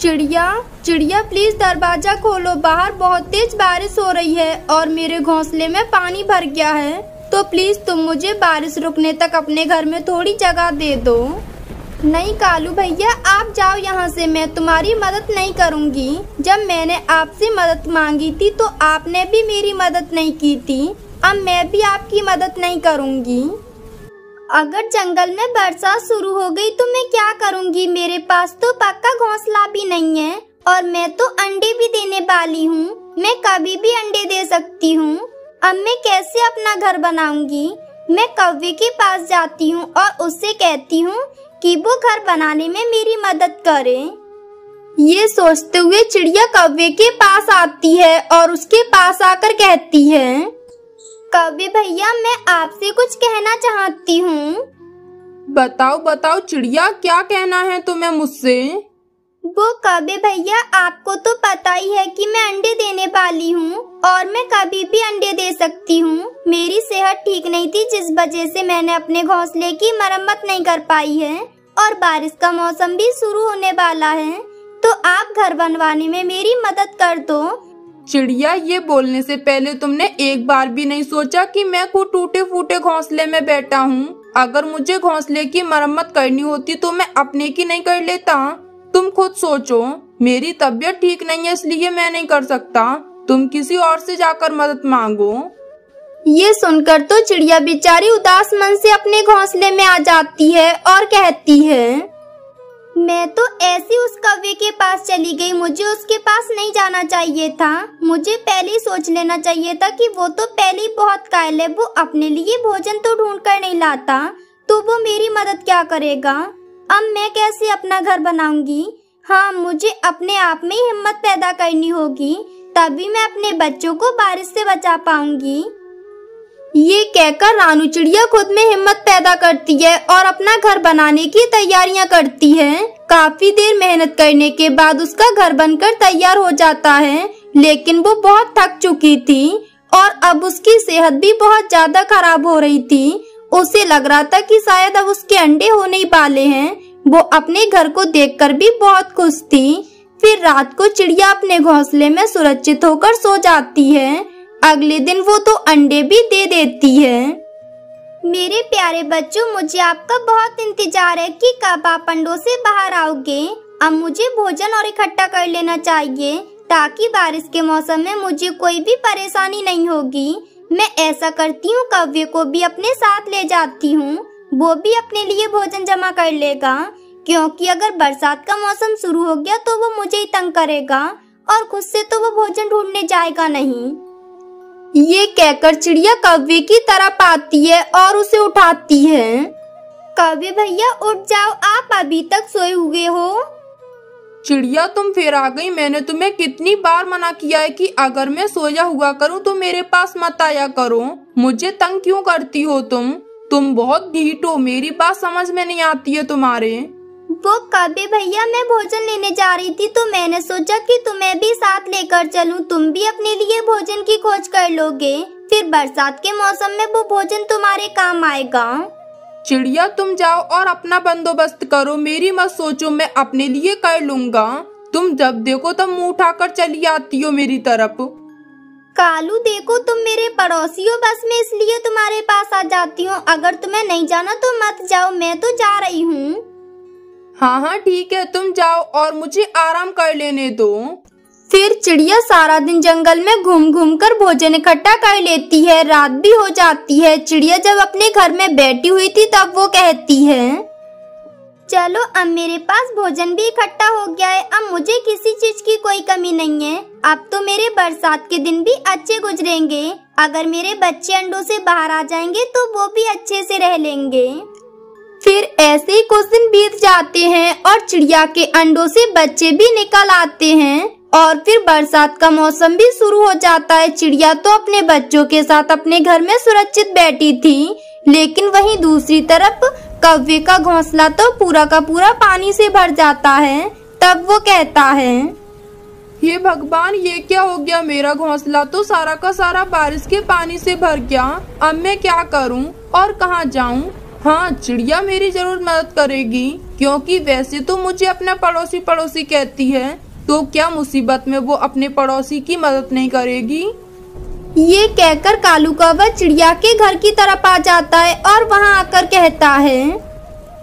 चिड़िया चिड़िया प्लीज दरवाजा खोलो बाहर बहुत तेज बारिश हो रही है और मेरे घोंसले में पानी भर गया है तो प्लीज तुम मुझे बारिश रुकने तक अपने घर में थोड़ी जगह दे दो नहीं कालू भैया आप जाओ यहाँ से मैं तुम्हारी मदद नहीं करूँगी जब मैंने आपसे मदद मांगी थी तो आपने भी मेरी मदद नहीं की थी अब मैं भी आपकी मदद नहीं करूँगी अगर जंगल में बरसात शुरू हो गई तो मैं क्या करूँगी मेरे पास तो पक्का घोंसला भी नहीं है और मैं तो अंडे भी देने वाली हूँ मैं कभी भी अंडे दे सकती हूँ अब मैं कैसे अपना घर बनाऊंगी मैं कव्वे के पास जाती हूँ और उससे कहती हूँ कि वो घर बनाने में मेरी मदद करे ये सोचते हुए चिड़िया कव्वे के पास आती है और उसके पास आकर कहती है कवि भैया मैं आपसे कुछ कहना चाहती हूँ बताओ बताओ चिड़िया क्या कहना है तुम्हें मुझसे वो कबे भैया आपको तो पता ही है कि मैं अंडे देने वाली हूँ और मैं कभी भी अंडे दे सकती हूँ मेरी सेहत ठीक नहीं थी जिस वजह से मैंने अपने घोंसले की मरम्मत नहीं कर पाई है और बारिश का मौसम भी शुरू होने वाला है तो आप घर बनवाने में मेरी मदद कर दो चिड़िया ये बोलने से पहले तुमने एक बार भी नहीं सोचा कि मैं को टूटे फूटे घोंसले में बैठा हूँ अगर मुझे घोंसले की मरम्मत करनी होती तो मैं अपने की नहीं कर लेता तुम खुद सोचो मेरी तबीयत ठीक नहीं है इसलिए मैं नहीं कर सकता तुम किसी और से जाकर मदद मांगो ये सुनकर तो चिड़िया बेचारी उदास मन से अपने घोंसले में आ जाती है और कहती है मैं तो ऐसी उस कव्य के पास चली गई मुझे उसके पास नहीं जाना चाहिए था मुझे पहले ही सोच लेना चाहिए था कि वो तो पहले ही बहुत कायल है वो अपने लिए भोजन तो ढूंढ कर नहीं लाता तो वो मेरी मदद क्या करेगा अब मैं कैसे अपना घर बनाऊंगी हाँ मुझे अपने आप में हिम्मत पैदा करनी होगी तभी मैं अपने बच्चों को बारिश से बचा पाऊंगी ये कहकर रानू चिड़िया खुद में हिम्मत पैदा करती है और अपना घर बनाने की तैयारियां करती है काफी देर मेहनत करने के बाद उसका घर बनकर तैयार हो जाता है लेकिन वो बहुत थक चुकी थी और अब उसकी सेहत भी बहुत ज्यादा खराब हो रही थी उसे लग रहा था कि शायद अब उसके अंडे होने ही वाले हैं वो अपने घर को देखकर भी बहुत खुश थी फिर रात को चिड़िया अपने घोंसले में सुरक्षित होकर सो जाती है अगले दिन वो तो अंडे भी दे देती है मेरे प्यारे बच्चों मुझे आपका बहुत इंतजार है कि कब आप अंडों से बाहर आओगे अब मुझे भोजन और इकट्ठा कर लेना चाहिए ताकि बारिश के मौसम में मुझे कोई भी परेशानी नहीं होगी मैं ऐसा करती हूँ कव्य को भी अपने साथ ले जाती हूँ वो भी अपने लिए भोजन जमा कर लेगा क्योंकि अगर बरसात का मौसम शुरू हो गया तो वो मुझे ही तंग करेगा और खुद से तो वो भोजन ढूंढने जाएगा नहीं ये कहकर चिड़िया कव्य की तरफ आती है और उसे उठाती है कव्य भैया उठ जाओ आप अभी तक सोए हुए हो चिड़िया तुम फिर आ गई मैंने तुम्हें कितनी बार मना किया है कि अगर मैं सोया हुआ करूं तो मेरे पास मत आया करो मुझे तंग क्यों करती हो तुम तुम बहुत ढीठ हो मेरी बात समझ में नहीं आती है तुम्हारे वो कभी भैया मैं भोजन लेने जा रही थी तो मैंने सोचा कि तुम्हें भी साथ लेकर चलूं तुम भी अपने लिए भोजन की खोज कर लोगे फिर बरसात के मौसम में वो भोजन तुम्हारे काम आएगा चिड़िया तुम जाओ और अपना बंदोबस्त करो मेरी मत सोचो मैं अपने लिए कर लूंगा तुम जब देखो तब उठा कर चली आती हो मेरी तरफ कालू देखो तुम मेरे पड़ोसी हो बस मैं इसलिए तुम्हारे पास आ जाती हूँ अगर तुम्हें नहीं जाना तो मत जाओ मैं तो जा रही हूँ हाँ हाँ ठीक है तुम जाओ और मुझे आराम कर लेने दो फिर चिड़िया सारा दिन जंगल में घूम घूम कर भोजन इकट्ठा कर लेती है रात भी हो जाती है चिड़िया जब अपने घर में बैठी हुई थी तब वो कहती है चलो अब मेरे पास भोजन भी इकट्ठा हो गया है अब मुझे किसी चीज की कोई कमी नहीं है अब तो मेरे बरसात के दिन भी अच्छे गुजरेंगे अगर मेरे बच्चे अंडों से बाहर आ जाएंगे तो वो भी अच्छे से रह लेंगे फिर ऐसे ही कुछ दिन बीत जाते हैं और चिड़िया के अंडों से बच्चे भी निकल आते हैं और फिर बरसात का मौसम भी शुरू हो जाता है चिड़िया तो अपने बच्चों के साथ अपने घर में सुरक्षित बैठी थी लेकिन वहीं दूसरी तरफ कव्य का घोंसला तो पूरा का पूरा पानी से भर जाता है तब वो कहता है ये भगवान ये क्या हो गया मेरा घोंसला तो सारा का सारा बारिश के पानी से भर गया अब मैं क्या करूं और कहां जाऊं हाँ चिड़िया मेरी जरूर मदद करेगी क्योंकि वैसे तो मुझे अपना पड़ोसी पड़ोसी कहती है तो क्या मुसीबत में वो अपने पड़ोसी की मदद नहीं करेगी ये कहकर कालू का वह चिड़िया के घर की तरफ आ जाता है और वहाँ आकर कहता है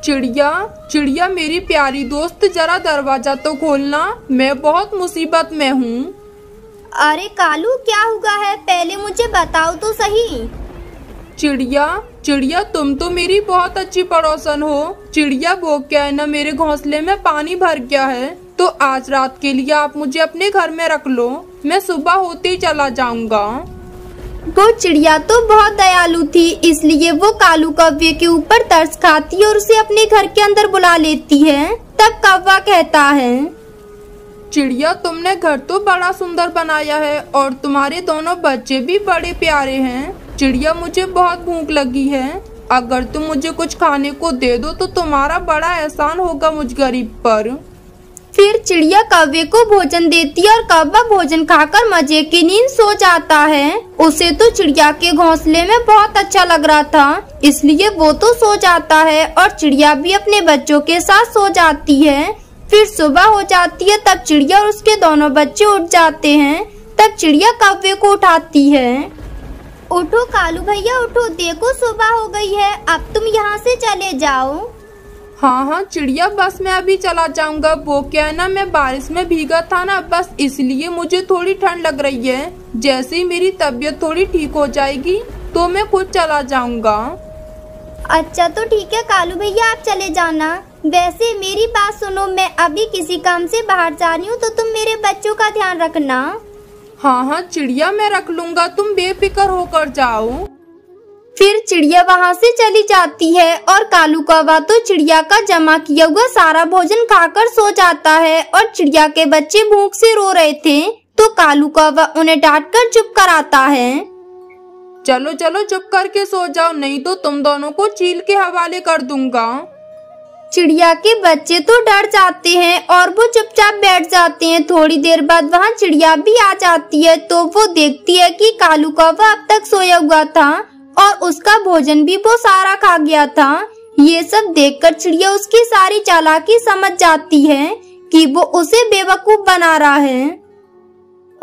चिड़िया चिड़िया मेरी प्यारी दोस्त जरा दरवाजा तो खोलना मैं बहुत मुसीबत में हूँ अरे कालू क्या हुआ है पहले मुझे बताओ तो सही चिड़िया चिड़िया तुम तो मेरी बहुत अच्छी पड़ोसन हो चिड़िया वो क्या है ना मेरे घोंसले में पानी भर गया है तो आज रात के लिए आप मुझे अपने घर में रख लो मैं सुबह होते ही चला जाऊंगा वो चिड़िया तो बहुत दयालु थी इसलिए वो कालू कव्य के ऊपर तरस खाती और उसे अपने घर के अंदर बुला लेती है तब कौवा कहता है चिड़िया तुमने घर तो बड़ा सुंदर बनाया है और तुम्हारे दोनों बच्चे भी बड़े प्यारे हैं चिड़िया मुझे बहुत भूख लगी है अगर तुम मुझे कुछ खाने को दे दो तो तुम्हारा बड़ा एहसान होगा मुझ गरीब पर फिर चिड़िया कव्य को भोजन देती है और कव्वा भोजन खाकर मजे की नींद सो जाता है उसे तो चिड़िया के घोंसले में बहुत अच्छा लग रहा था इसलिए वो तो सो जाता है और चिड़िया भी अपने बच्चों के साथ सो जाती है फिर सुबह हो जाती है तब चिड़िया और उसके दोनों बच्चे उठ जाते हैं तब चिड़िया कव्य को उठाती है उठो कालू भैया उठो देखो सुबह हो गई है अब तुम यहाँ से चले जाओ हाँ हाँ चिड़िया बस मैं अभी चला जाऊंगा वो क्या है ना मैं बारिश में भीगा था ना बस इसलिए मुझे थोड़ी ठंड लग रही है जैसे ही मेरी तबीयत थोड़ी ठीक हो जाएगी तो मैं खुद चला जाऊंगा अच्छा तो ठीक है कालू भैया आप चले जाना वैसे मेरी बात सुनो मैं अभी किसी काम से बाहर जा रही हूँ तो तुम मेरे बच्चों का ध्यान रखना हाँ हाँ चिड़िया मैं रख लूंगा तुम बेफिक्र होकर जाओ फिर चिड़िया वहाँ से चली जाती है और कालू कौवा तो चिड़िया का जमा किया हुआ सारा भोजन खाकर सो जाता है और चिड़िया के बच्चे भूख से रो रहे थे तो कालू कौवा उन्हें डांट कर चुप कराता है चलो चलो चुप करके सो जाओ नहीं तो तुम दोनों को चील के हवाले कर दूंगा चिड़िया के बच्चे तो डर जाते हैं और वो चुपचाप बैठ जाते हैं थोड़ी देर बाद वहाँ चिड़िया भी आ जाती है तो वो देखती है कि कालू वह अब तक सोया हुआ था और उसका भोजन भी वो सारा खा गया था ये सब देखकर चिड़िया उसकी सारी चालाकी समझ जाती है कि वो उसे बेवकूफ बना रहा है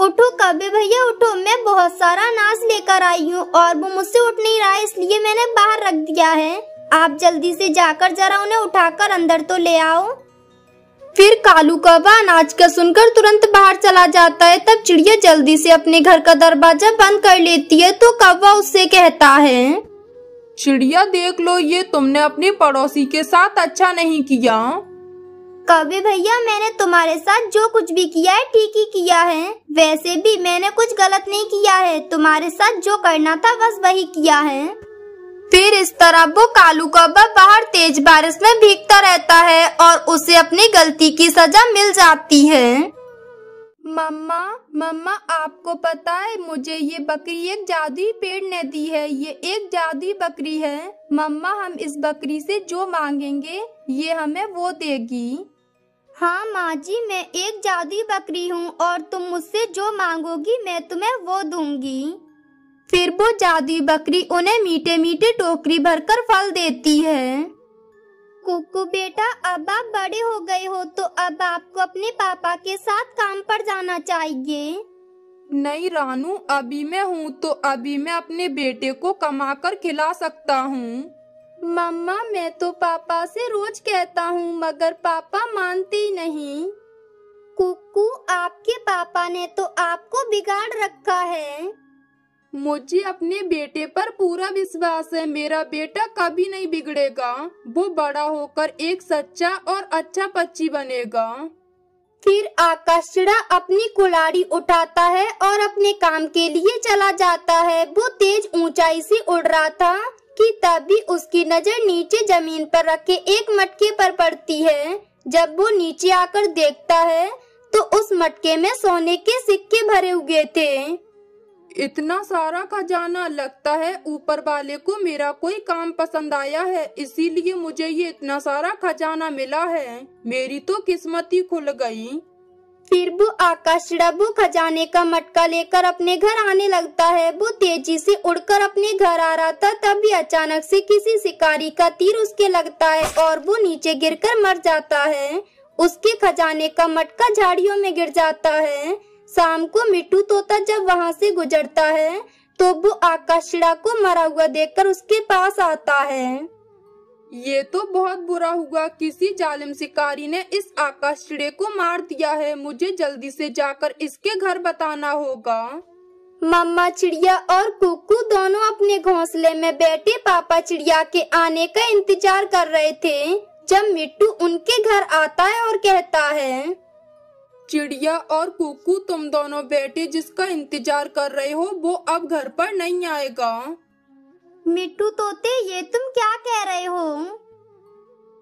उठो कबे भैया उठो मैं बहुत सारा अनाज लेकर आई हूँ और वो मुझसे उठ नहीं रहा है इसलिए मैंने बाहर रख दिया है आप जल्दी से जाकर जरा उन्हें उठाकर अंदर तो ले आओ फिर कालू कौवा अनाज का सुनकर तुरंत बाहर चला जाता है तब चिड़िया जल्दी से अपने घर का दरवाजा बंद कर लेती है तो कौवा उससे कहता है चिड़िया देख लो ये तुमने अपने पड़ोसी के साथ अच्छा नहीं किया कौवे भैया मैंने तुम्हारे साथ जो कुछ भी किया है ठीक ही किया है वैसे भी मैंने कुछ गलत नहीं किया है तुम्हारे साथ जो करना था बस वही किया है फिर इस तरह वो कालू कौवा बाहर तेज बारिश में भीगता रहता है और उसे अपनी गलती की सजा मिल जाती है मम्मा मम्मा आपको पता है मुझे ये बकरी एक जादुई पेड़ ने दी है ये एक जादुई बकरी है मम्मा हम इस बकरी से जो मांगेंगे ये हमें वो देगी हाँ माँ जी मैं एक जादुई बकरी हूँ और तुम मुझसे जो मांगोगी मैं तुम्हें वो दूंगी फिर वो जादु बकरी उन्हें मीठे मीठे टोकरी भरकर फल देती है कुकू बेटा अब आप बड़े हो गए हो तो अब आपको अपने पापा के साथ काम पर जाना चाहिए नहीं रानू अभी मैं हूँ तो अभी मैं अपने बेटे को कमा कर खिला सकता हूँ मम्मा मैं तो पापा से रोज कहता हूँ मगर पापा मानते नहीं कुकू आपके पापा ने तो आपको बिगाड़ रखा है मुझे अपने बेटे पर पूरा विश्वास है मेरा बेटा कभी नहीं बिगड़ेगा वो बड़ा होकर एक सच्चा और अच्छा पक्षी बनेगा फिर आकाशड़ा अपनी कुलाड़ी उठाता है और अपने काम के लिए चला जाता है वो तेज ऊंचाई से उड़ रहा था कि तभी उसकी नजर नीचे जमीन पर रखे एक मटके पर पड़ती है जब वो नीचे आकर देखता है तो उस मटके में सोने के सिक्के भरे हुए थे इतना सारा खजाना लगता है ऊपर वाले को मेरा कोई काम पसंद आया है इसीलिए मुझे ये इतना सारा खजाना मिला है मेरी तो किस्मत ही खुल गई फिर वो आकाश डबू खजाने का मटका लेकर अपने घर आने लगता है वो तेजी से उड़कर अपने घर आ रहा था तभी अचानक से किसी शिकारी का तीर उसके लगता है और वो नीचे गिरकर मर जाता है उसके खजाने का मटका झाड़ियों में गिर जाता है शाम को मिट्टू तोता जब वहाँ से गुजरता है तो वो आकाशिड़ा को मरा हुआ देखकर उसके पास आता है ये तो बहुत बुरा हुआ किसी जालिम शिकारी ने इस आकाशिड़े को मार दिया है मुझे जल्दी से जाकर इसके घर बताना होगा मम्मा चिड़िया और कुकू दोनों अपने घोंसले में बैठे पापा चिड़िया के आने का इंतजार कर रहे थे जब मिट्टू उनके घर आता है और कहता है चिड़िया और कुकू तुम दोनों बेटे जिसका इंतजार कर रहे हो वो अब घर पर नहीं आएगा मिट्टू तोते ये तुम क्या कह रहे हो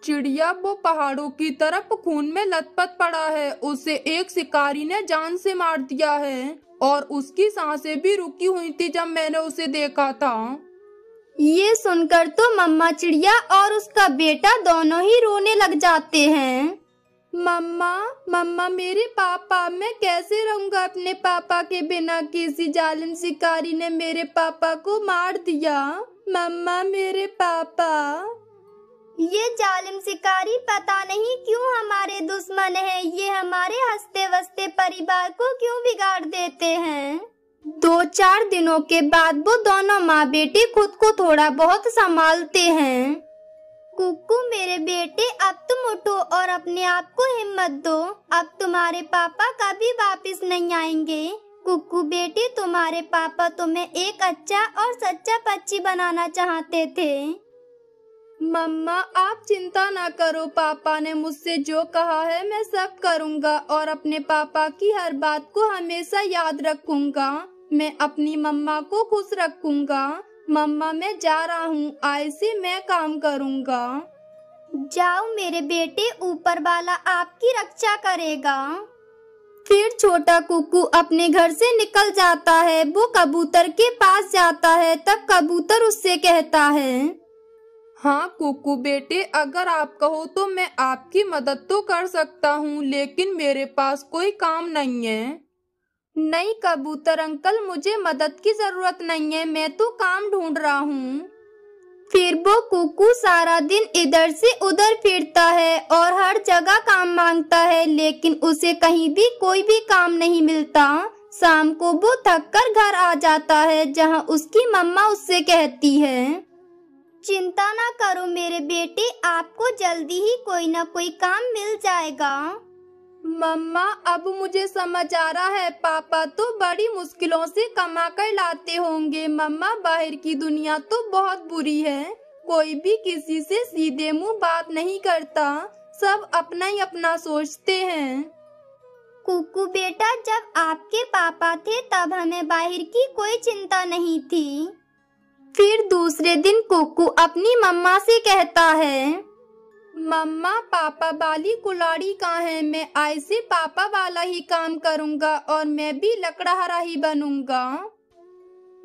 चिड़िया वो पहाड़ों की तरफ खून में लथपथ पड़ा है उसे एक शिकारी ने जान से मार दिया है और उसकी सांसें भी रुकी हुई थी जब मैंने उसे देखा था ये सुनकर तो मम्मा चिड़िया और उसका बेटा दोनों ही रोने लग जाते हैं मम्मा मम्मा मेरे पापा मैं कैसे रहूंगा अपने पापा के बिना किसी जालिम शिकारी ने मेरे पापा को मार दिया मम्मा मेरे पापा ये जालिम शिकारी पता नहीं क्यों हमारे दुश्मन है ये हमारे हंसते वसते परिवार को क्यों बिगाड़ देते हैं दो चार दिनों के बाद वो दोनों माँ बेटे खुद को थोड़ा बहुत संभालते हैं कुकू मेरे बेटे अब तुम उठो और अपने आप को हिम्मत दो अब तुम्हारे पापा कभी वापस नहीं आएंगे कुकू बेटी तुम्हारे पापा तुम्हें एक अच्छा और सच्चा पक्षी बनाना चाहते थे मम्मा आप चिंता ना करो पापा ने मुझसे जो कहा है मैं सब करूँगा और अपने पापा की हर बात को हमेशा याद रखूँगा मैं अपनी मम्मा को खुश रखूँगा मम्मा मैं जा रहा हूँ आज मैं काम करूँगा जाओ मेरे बेटे ऊपर वाला आपकी रक्षा करेगा फिर छोटा कुकू अपने घर से निकल जाता है वो कबूतर के पास जाता है तब कबूतर उससे कहता है हाँ कुकू बेटे अगर आप कहो तो मैं आपकी मदद तो कर सकता हूँ लेकिन मेरे पास कोई काम नहीं है नहीं कबूतर अंकल मुझे मदद की जरूरत नहीं है मैं तो काम ढूंढ रहा हूँ फिर वो कुकू सारा दिन इधर से उधर फिरता है और हर जगह काम मांगता है लेकिन उसे कहीं भी कोई भी काम नहीं मिलता शाम को वो थक कर घर आ जाता है जहाँ उसकी मम्मा उससे कहती है चिंता ना करो मेरे बेटे आपको जल्दी ही कोई ना कोई काम मिल जाएगा मम्मा अब मुझे समझ आ रहा है पापा तो बड़ी मुश्किलों से कमा कर लाते होंगे मम्मा बाहर की दुनिया तो बहुत बुरी है कोई भी किसी से सीधे मुंह बात नहीं करता सब अपना ही अपना सोचते हैं कुकू बेटा जब आपके पापा थे तब हमें बाहर की कोई चिंता नहीं थी फिर दूसरे दिन कुकू अपनी मम्मा से कहता है मम्मा पापा बाली कुलाड़ी का है मैं ऐसे पापा वाला ही काम करूँगा और मैं भी लकड़हारा ही बनूंगा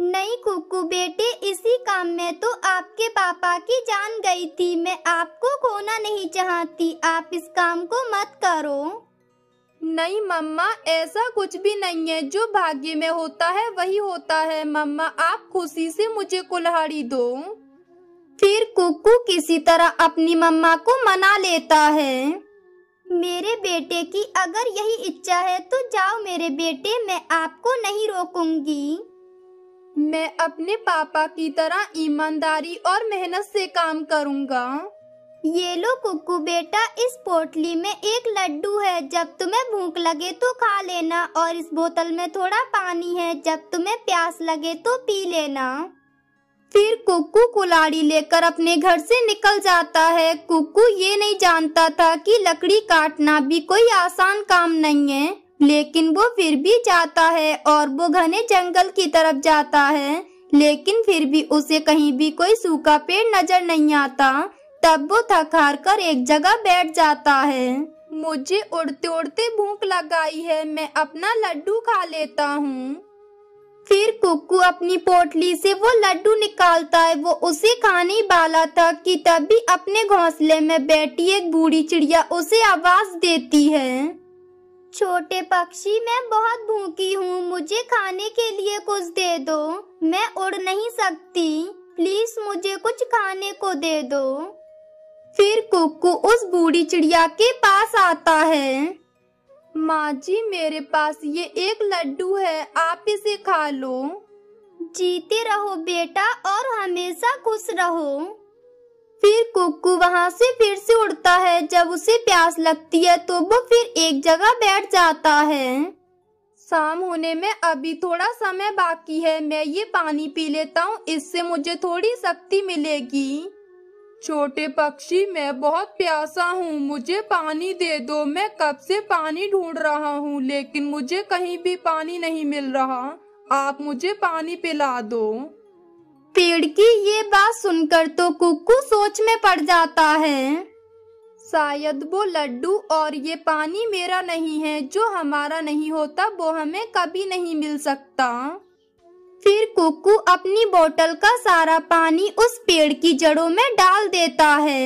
नहीं कुकू बेटे इसी काम में तो आपके पापा की जान गई थी मैं आपको खोना नहीं चाहती आप इस काम को मत करो नहीं मम्मा ऐसा कुछ भी नहीं है जो भाग्य में होता है वही होता है मम्मा आप खुशी से मुझे कुल्हाड़ी दो फिर कुकू किसी तरह अपनी मम्मा को मना लेता है मेरे बेटे की अगर यही इच्छा है तो जाओ मेरे बेटे मैं आपको नहीं रोकूंगी मैं अपने पापा की तरह ईमानदारी और मेहनत से काम करूंगा ये लो कुकू बेटा इस पोटली में एक लड्डू है जब तुम्हें भूख लगे तो खा लेना और इस बोतल में थोड़ा पानी है जब तुम्हें प्यास लगे तो पी लेना फिर कुकू कुलाड़ी लेकर अपने घर से निकल जाता है कुकू ये नहीं जानता था कि लकड़ी काटना भी कोई आसान काम नहीं है लेकिन वो फिर भी जाता है और वो घने जंगल की तरफ जाता है लेकिन फिर भी उसे कहीं भी कोई सूखा पेड़ नजर नहीं आता तब वो थक हार कर एक जगह बैठ जाता है मुझे उड़ते उड़ते भूख लगाई है मैं अपना लड्डू खा लेता हूँ फिर कुकू अपनी पोटली से वो लड्डू निकालता है वो उसे खाने वाला था कि तभी अपने घोंसले में बैठी एक बूढ़ी चिड़िया उसे आवाज देती है छोटे पक्षी मैं बहुत भूखी हूँ मुझे खाने के लिए कुछ दे दो मैं उड़ नहीं सकती प्लीज मुझे कुछ खाने को दे दो फिर कुकू उस बूढ़ी चिड़िया के पास आता है माँ जी मेरे पास ये एक लड्डू है आप इसे खा लो जीते रहो बेटा और हमेशा खुश रहो फिर कुकू वहाँ से फिर से उड़ता है जब उसे प्यास लगती है तो वो फिर एक जगह बैठ जाता है शाम होने में अभी थोड़ा समय बाकी है मैं ये पानी पी लेता हूँ इससे मुझे थोड़ी शक्ति मिलेगी छोटे पक्षी मैं बहुत प्यासा हूँ मुझे पानी दे दो मैं कब से पानी ढूंढ रहा हूँ लेकिन मुझे कहीं भी पानी नहीं मिल रहा आप मुझे पानी पिला दो पेड़ की ये बात सुनकर तो कुकू सोच में पड़ जाता है शायद वो लड्डू और ये पानी मेरा नहीं है जो हमारा नहीं होता वो हमें कभी नहीं मिल सकता फिर कुकू अपनी बोतल का सारा पानी उस पेड़ की जड़ों में डाल देता है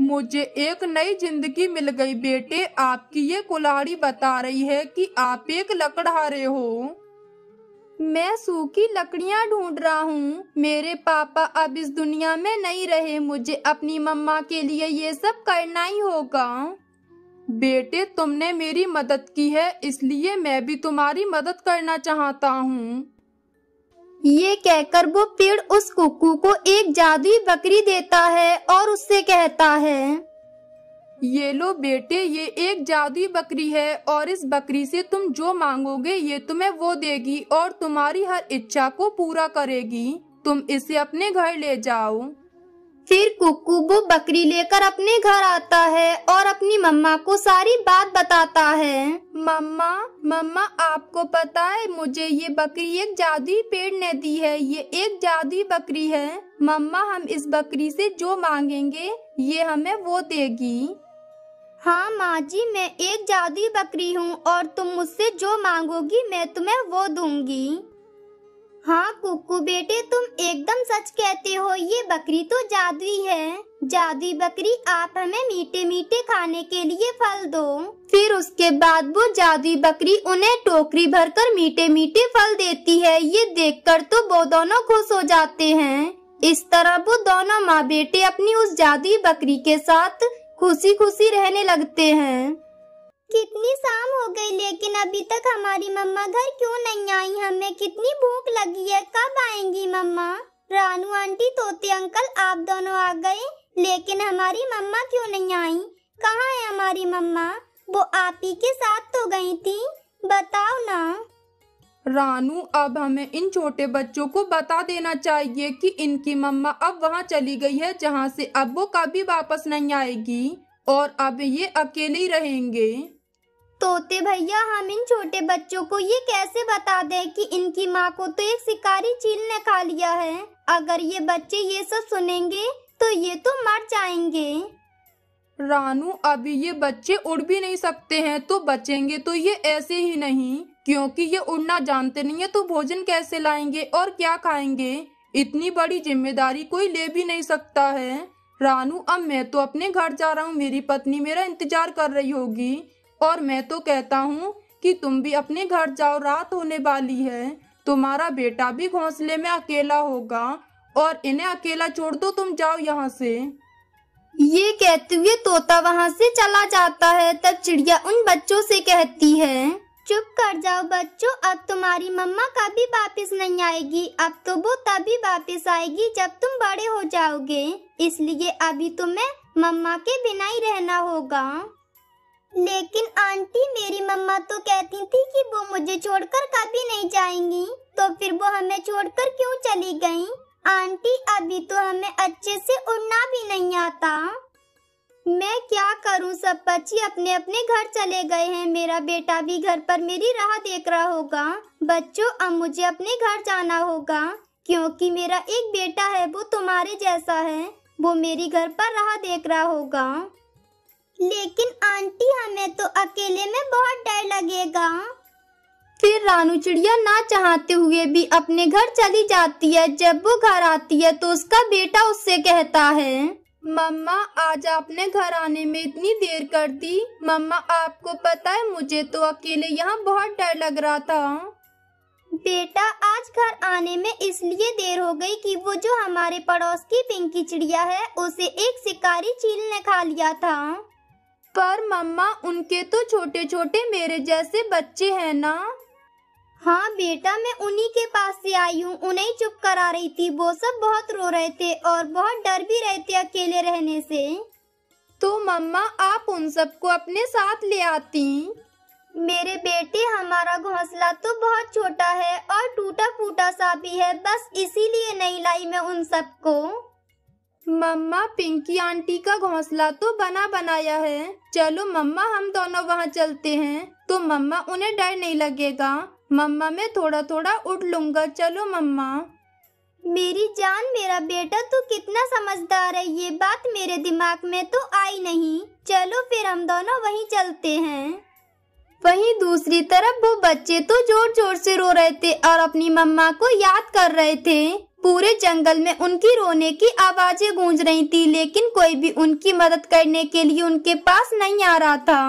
मुझे एक नई जिंदगी मिल गई बेटे आपकी ये कुलाड़ी बता रही है कि आप एक लकड़हारे हो मैं सूखी लकड़ियाँ ढूंढ रहा हूँ मेरे पापा अब इस दुनिया में नहीं रहे मुझे अपनी मम्मा के लिए ये सब करना ही होगा बेटे तुमने मेरी मदद की है इसलिए मैं भी तुम्हारी मदद करना चाहता हूँ ये कहकर वो पेड़ उस कुकू को एक जादुई बकरी देता है और उससे कहता है ये लो बेटे ये एक जादुई बकरी है और इस बकरी से तुम जो मांगोगे ये तुम्हें वो देगी और तुम्हारी हर इच्छा को पूरा करेगी तुम इसे अपने घर ले जाओ फिर कुकुबू वो बकरी लेकर अपने घर आता है और अपनी मम्मा को सारी बात बताता है मम्मा मम्मा आपको पता है मुझे ये बकरी एक जादुई पेड़ ने दी है ये एक जादुई बकरी है मम्मा हम इस बकरी से जो मांगेंगे ये हमें वो देगी हाँ माँ जी मैं एक जादुई बकरी हूँ और तुम मुझसे जो मांगोगी मैं तुम्हें वो दूंगी हाँ कुकू बेटे तुम एकदम सच कहते हो ये बकरी तो जादुई है जादुई बकरी आप हमें मीठे मीठे खाने के लिए फल दो फिर उसके बाद वो जादुई बकरी उन्हें टोकरी भरकर मीठे मीठे फल देती है ये देखकर तो वो दोनों खुश हो जाते हैं इस तरह वो दोनों माँ बेटे अपनी उस जादुई बकरी के साथ खुशी खुशी रहने लगते हैं कितनी शाम हो गई लेकिन अभी तक हमारी मम्मा घर क्यों नहीं आई हमें कितनी भूख लगी है कब आएंगी मम्मा रानू आंटी तोते अंकल आप दोनों आ गए लेकिन हमारी मम्मा क्यों नहीं आई कहाँ है हमारी मम्मा वो आप ही के साथ तो गई थी बताओ ना रानू अब हमें इन छोटे बच्चों को बता देना चाहिए कि इनकी मम्मा अब वहाँ चली गई है जहाँ से अब वो कभी वापस नहीं आएगी और अब ये अकेले ही रहेंगे तोते भैया हम इन छोटे बच्चों को ये कैसे बता दें कि इनकी माँ को तो एक शिकारी चील ने खा लिया है अगर ये बच्चे ये सब सुनेंगे तो ये तो मर जाएंगे रानू अभी ये बच्चे उड़ भी नहीं सकते हैं तो बचेंगे तो ये ऐसे ही नहीं क्योंकि ये उड़ना जानते नहीं है तो भोजन कैसे लाएंगे और क्या खाएंगे इतनी बड़ी जिम्मेदारी कोई ले भी नहीं सकता है रानू अब मैं तो अपने घर जा रहा हूँ मेरी पत्नी मेरा इंतजार कर रही होगी और मैं तो कहता हूँ कि तुम भी अपने घर जाओ रात होने वाली है तुम्हारा बेटा भी घोंसले में अकेला होगा और इन्हें अकेला छोड़ दो तुम जाओ यहाँ से ये कहते हुए तोता वहाँ से चला जाता है तब चिड़िया उन बच्चों से कहती है चुप कर जाओ बच्चों अब तुम्हारी मम्मा कभी वापस नहीं आएगी अब तो वो तभी वापस आएगी जब तुम बड़े हो जाओगे इसलिए अभी तुम्हें मम्मा के बिना ही रहना होगा लेकिन आंटी मेरी मम्मा तो कहती थी कि वो मुझे छोड़कर कभी नहीं जाएंगी तो फिर वो हमें छोड़कर क्यों चली गयी आंटी अभी तो हमें अच्छे से उड़ना भी नहीं आता मैं क्या करूं सब बच्ची अपने अपने घर चले गए हैं मेरा बेटा भी घर पर मेरी राह देख रहा होगा बच्चों अब मुझे अपने घर जाना होगा क्योंकि मेरा एक बेटा है वो तुम्हारे जैसा है वो मेरी घर पर राह देख रहा होगा लेकिन आंटी हमें तो अकेले में बहुत डर लगेगा फिर रानू चिड़िया ना चाहते हुए भी अपने घर चली जाती है जब वो घर आती है तो उसका बेटा उससे कहता है मम्मा आज आपने घर आने में इतनी देर कर दी मम्मा आपको पता है मुझे तो अकेले यहाँ बहुत डर लग रहा था बेटा आज घर आने में इसलिए देर हो गई कि वो जो हमारे पड़ोस की पिंकी चिड़िया है उसे एक शिकारी चील ने खा लिया था पर मम्मा उनके तो छोटे छोटे मेरे जैसे बच्चे हैं ना हाँ बेटा मैं उन्हीं के पास से आई हूँ उन्हें चुप करा रही थी वो सब बहुत रो रहे थे और बहुत डर भी रहे थे अकेले रहने से तो मम्मा आप उन सबको अपने साथ ले आती मेरे बेटे हमारा घोंसला तो बहुत छोटा है और टूटा फूटा सा भी है बस इसीलिए नहीं लाई मैं उन सबको मम्मा पिंकी आंटी का घोंसला तो बना बनाया है चलो मम्मा हम दोनों वहाँ चलते हैं तो मम्मा उन्हें डर नहीं लगेगा मम्मा मैं थोड़ा थोड़ा उठ लूंगा चलो मम्मा मेरी जान मेरा बेटा तू कितना समझदार है ये बात मेरे दिमाग में तो आई नहीं चलो फिर हम दोनों वहीं चलते हैं वहीं दूसरी तरफ वो बच्चे तो जोर जोर से रो रहे थे और अपनी मम्मा को याद कर रहे थे पूरे जंगल में उनकी रोने की आवाजें गूंज रही थी लेकिन कोई भी उनकी मदद करने के लिए उनके पास नहीं आ रहा था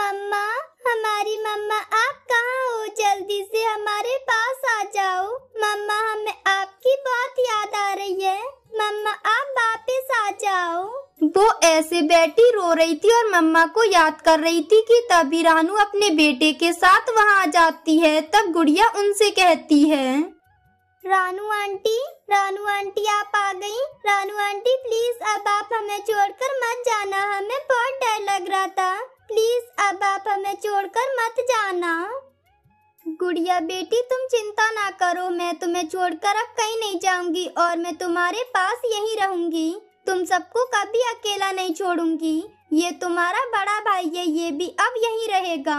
मम्मा हमारी मम्मा आप कहाँ हो जल्दी से हमारे पास आ जाओ मम्मा हमें आपकी बहुत याद आ रही है मम्मा आप वापस आ जाओ वो ऐसे बैठी रो रही थी और मम्मा को याद कर रही थी कि तभी रानू अपने बेटे के साथ वहाँ आ जाती है तब गुड़िया उनसे कहती है रानू आंटी रानू आंटी आप आ गई रानू आंटी प्लीज अब आप हमें छोड़कर मत जाना हमें बहुत डर लग रहा था प्लीज अब आप हमें छोड़कर मत जाना गुड़िया बेटी तुम चिंता ना करो मैं तुम्हें छोड़कर अब कहीं नहीं जाऊंगी और मैं तुम्हारे पास यहीं रहूंगी तुम सबको कभी अकेला नहीं छोड़ूंगी ये तुम्हारा बड़ा भाई है ये भी अब यहीं रहेगा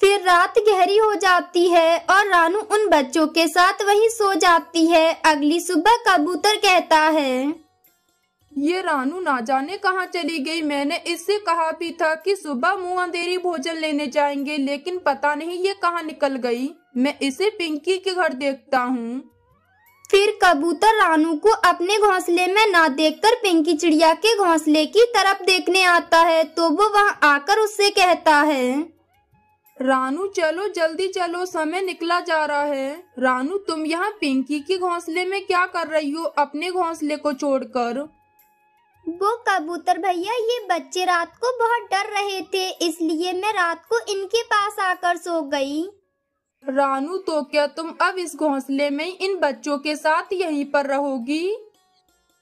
फिर रात गहरी हो जाती है और रानू उन बच्चों के साथ वहीं सो जाती है अगली सुबह कबूतर कहता है ये रानू ना जाने कहाँ चली गई मैंने इससे कहा भी था कि सुबह मुँह अंधेरी भोजन लेने जाएंगे लेकिन पता नहीं ये कहाँ निकल गई मैं इसे पिंकी के घर देखता हूँ फिर कबूतर रानू को अपने घोंसले में ना देखकर पिंकी चिड़िया के घोंसले की तरफ देखने आता है तो वो वहाँ आकर उससे कहता है रानू चलो जल्दी चलो समय निकला जा रहा है रानू तुम यहाँ पिंकी के घोंसले में क्या कर रही हो अपने घोंसले को छोड़कर वो कबूतर भैया ये बच्चे रात को बहुत डर रहे थे इसलिए मैं रात को इनके पास आकर सो गई रानू तो क्या तुम अब इस घोंसले में इन बच्चों के साथ यहीं पर रहोगी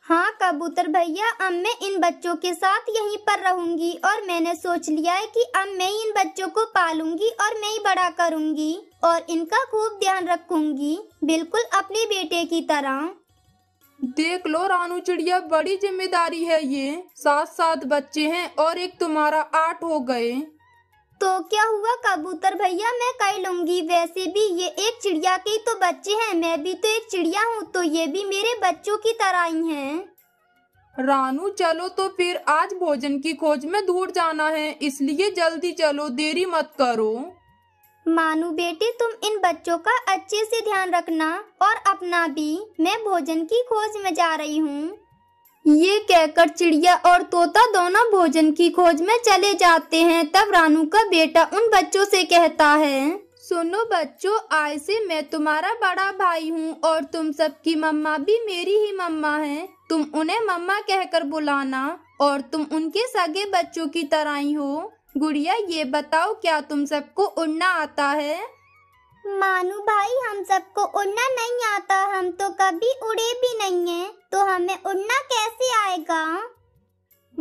हाँ कबूतर भैया अब मैं इन बच्चों के साथ यहीं पर रहूंगी और मैंने सोच लिया है कि अब मैं इन बच्चों को पालूंगी और मैं ही बड़ा करूंगी और इनका खूब ध्यान रखूंगी बिल्कुल अपने बेटे की तरह देख लो रानू चिड़िया बड़ी जिम्मेदारी है ये सात सात बच्चे हैं और एक तुम्हारा आठ हो गए तो क्या हुआ कबूतर भैया मैं कर लूंगी वैसे भी ये एक चिड़िया के तो बच्चे हैं मैं भी तो एक चिड़िया हूँ तो ये भी मेरे बच्चों की तरह ही हैं रानू चलो तो फिर आज भोजन की खोज में दूर जाना है इसलिए जल्दी चलो देरी मत करो मानू बेटी तुम इन बच्चों का अच्छे से ध्यान रखना और अपना भी मैं भोजन की खोज में जा रही हूँ ये कहकर चिड़िया और तोता दोनों भोजन की खोज में चले जाते हैं तब रानू का बेटा उन बच्चों से कहता है सुनो बच्चों आज से मैं तुम्हारा बड़ा भाई हूँ और तुम सबकी मम्मा भी मेरी ही मम्मा है तुम उन्हें मम्मा कहकर बुलाना और तुम उनके सगे बच्चों की तरह ही हो गुड़िया ये बताओ क्या तुम सबको उड़ना आता है मानू भाई हम सबको उड़ना नहीं आता हम तो कभी उड़े भी नहीं है तो हमें उड़ना कैसे आएगा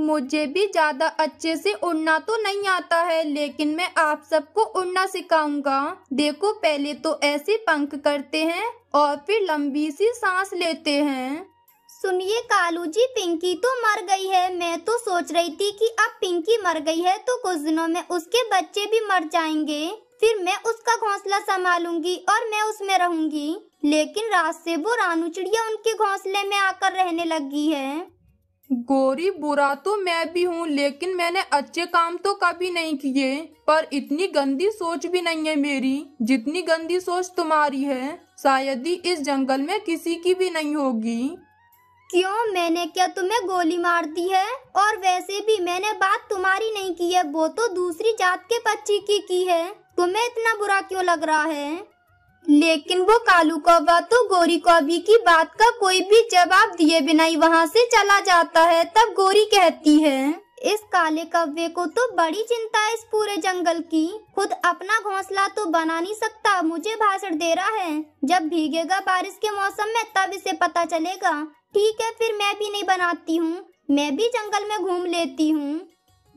मुझे भी ज्यादा अच्छे से उड़ना तो नहीं आता है लेकिन मैं आप सबको उड़ना सिखाऊंगा देखो पहले तो ऐसे पंख करते हैं और फिर लंबी सी सांस लेते हैं सुनिए कालू जी पिंकी तो मर गई है मैं तो सोच रही थी कि अब पिंकी मर गई है तो कुछ दिनों में उसके बच्चे भी मर जाएंगे फिर मैं उसका घोंसला संभालूंगी और मैं उसमें रहूंगी लेकिन रात से वो रानू चिड़िया उनके घोंसले में आकर रहने लगी है गोरी बुरा तो मैं भी हूँ लेकिन मैंने अच्छे काम तो कभी नहीं किए पर इतनी गंदी सोच भी नहीं है मेरी जितनी गंदी सोच तुम्हारी है शायद ही इस जंगल में किसी की भी नहीं होगी क्यों मैंने क्या तुम्हें गोली मार दी है और वैसे भी मैंने बात तुम्हारी नहीं की है वो तो दूसरी जात के बच्ची की की है तुम्हें इतना बुरा क्यों लग रहा है लेकिन वो कालू कौवा तो गोरी कौवी की बात का कोई भी जवाब दिए बिना ही वहाँ से चला जाता है तब गोरी कहती है इस काले कव्वे को तो बड़ी चिंता है इस पूरे जंगल की खुद अपना घोंसला तो बना नहीं सकता मुझे भाषण दे रहा है जब भीगेगा बारिश के मौसम में तब इसे पता चलेगा ठीक है फिर मैं भी नहीं बनाती हूँ मैं भी जंगल में घूम लेती हूँ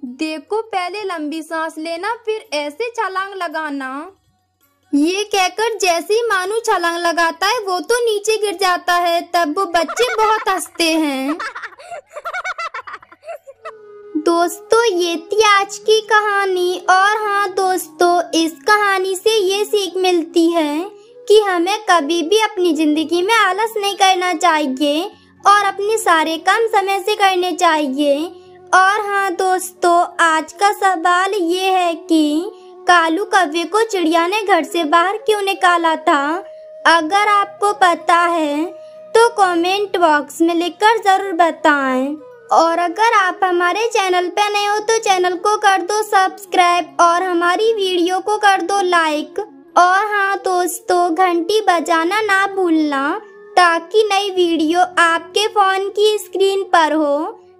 देखो पहले लंबी सांस लेना फिर ऐसे छलांग लगाना ये कहकर जैसे ही मानू छलांग लगाता है वो तो नीचे गिर जाता है तब वो बच्चे बहुत हंसते हैं दोस्तों ये थी आज की कहानी और हाँ दोस्तों इस कहानी से ये सीख मिलती है कि हमें कभी भी अपनी ज़िंदगी में आलस नहीं करना चाहिए और अपने सारे काम समय से करने चाहिए और हाँ दोस्तों आज का सवाल ये है कि कालू कव्य को चिड़िया ने घर से बाहर क्यों निकाला था अगर आपको पता है तो कमेंट बॉक्स में लिखकर ज़रूर बताएं और अगर आप हमारे चैनल पे नए हो तो चैनल को कर दो सब्सक्राइब और हमारी वीडियो को कर दो लाइक और हाँ दोस्तों घंटी बजाना ना भूलना ताकि नई वीडियो आपके फ़ोन की स्क्रीन पर हो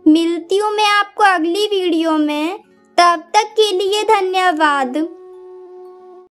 मिलती हूँ मैं आपको अगली वीडियो में तब तक के लिए धन्यवाद